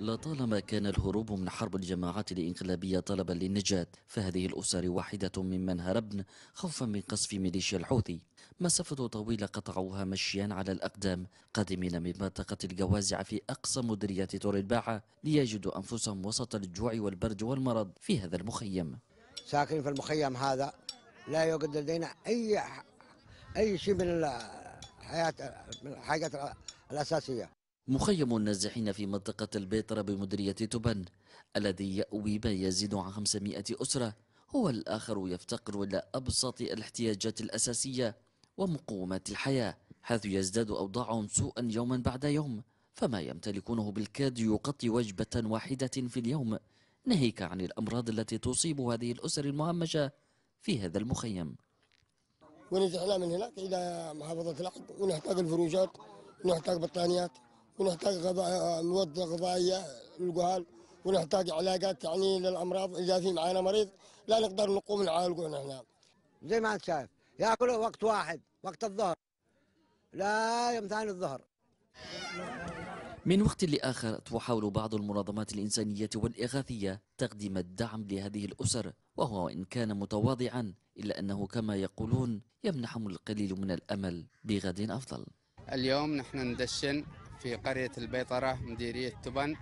لطالما كان الهروب من حرب الجماعات الإنقلابية طلبا للنجاة فهذه الأسر واحدة ممن هربن خوفا من قصف ميليشيا الحوثي مسافة طويلة قطعوها مشيا على الأقدام قادمين من منطقة الجوازع في أقصى مديريات تور الباعة ليجدوا أنفسهم وسط الجوع والبرد والمرض في هذا المخيم ساكنين في المخيم هذا لا يوجد لدينا أي أي شيء من الحياة من الحاجات الأساسية مخيم النازحين في منطقة البيطرة بمديرية تبن الذي يأوي ما يزيد عن 500 أسرة هو الآخر يفتقر إلى أبسط الاحتياجات الأساسية ومقومات الحياة حيث يزداد أوضاعهم سوءا يوما بعد يوم فما يمتلكونه بالكاد يغطي وجبة واحدة في اليوم ناهيك عن الأمراض التي تصيب هذه الأسر المهمشة في هذا المخيم ونزحنا من هناك إلى محافظة العقد ونحتاج الفروجات ونحتاج بطانيات ونحتاج مواد غذائيه للجهال ونحتاج علاجات يعني للامراض اذا في معانا مريض لا نقدر نقوم نعالجه نحن. زي ما انت شايف ياكلوا وقت واحد وقت الظهر لا يوم ثاني الظهر. من وقت لآخر تحاول بعض المنظمات الإنسانية والإغاثية تقديم الدعم لهذه الأسر وهو وإن كان متواضعا إلا أنه كما يقولون يمنحهم القليل من الأمل بغد أفضل اليوم نحن ندشن في قرية البيطرة مديرية تبن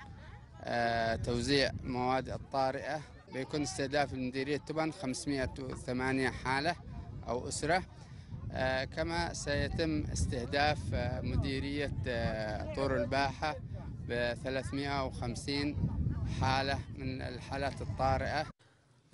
آه، توزيع مواد الطارئة بيكون استهداف مديرية تبن 508 حالة أو أسرة آه، كما سيتم استهداف آه، مديرية طور الباحة ب 350 حالة من الحالات الطارئة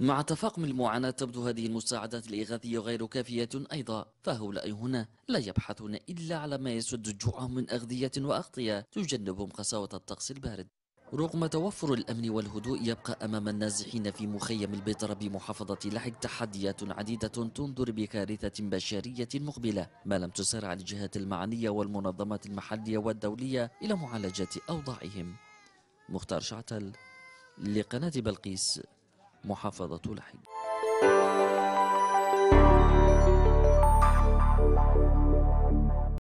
مع تفاقم المعاناة تبدو هذه المساعدات الإغاثية غير كافية أيضا فهؤلاء هنا لا يبحثون إلا على ما يسد جوعهم من أغذية وأغطية تجنبهم قساوة الطقس البارد رغم توفر الأمن والهدوء يبقى أمام النازحين في مخيم البيطرة بمحافظة لحج تحديات عديدة تنظر بكارثة بشرية مقبلة ما لم تسارع الجهات المعنية والمنظمات المحلية والدولية إلى معالجة أوضاعهم مختار شعتل لقناة بلقيس محافظة لحج